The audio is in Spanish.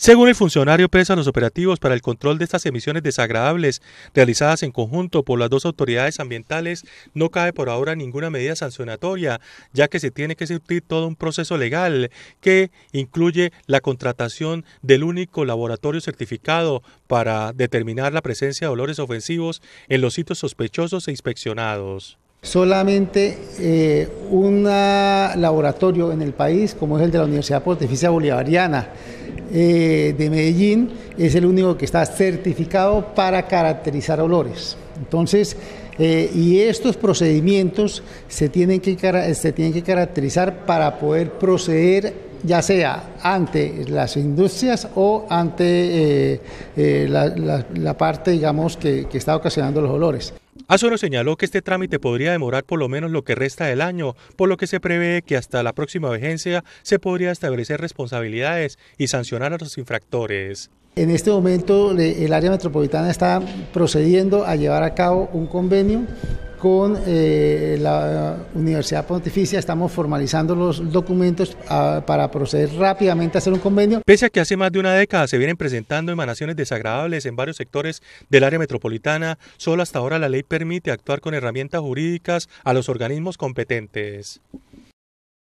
Según el funcionario, presa los operativos para el control de estas emisiones desagradables realizadas en conjunto por las dos autoridades ambientales, no cae por ahora ninguna medida sancionatoria, ya que se tiene que surtir todo un proceso legal que incluye la contratación del único laboratorio certificado para determinar la presencia de olores ofensivos en los sitios sospechosos e inspeccionados. Solamente eh, un laboratorio en el país, como es el de la Universidad Pontificia Bolivariana, eh, de Medellín es el único que está certificado para caracterizar olores. Entonces, eh, y estos procedimientos se tienen, que, se tienen que caracterizar para poder proceder ya sea ante las industrias o ante eh, la, parte, digamos, que está ocasionando los olores. Azuero señaló que este trámite podría demorar por lo menos lo que resta del año, por lo que se prevé que hasta la próxima vigencia se podría establecer responsabilidades y sancionar a los infractores. En este momento el área metropolitana está procediendo a llevar a cabo un convenio con eh, la Universidad Pontificia estamos formalizando los documentos ah, para proceder rápidamente a hacer un convenio. Pese a que hace más de una década se vienen presentando emanaciones desagradables en varios sectores del área metropolitana, solo hasta ahora la ley permite actuar con herramientas jurídicas a los organismos competentes.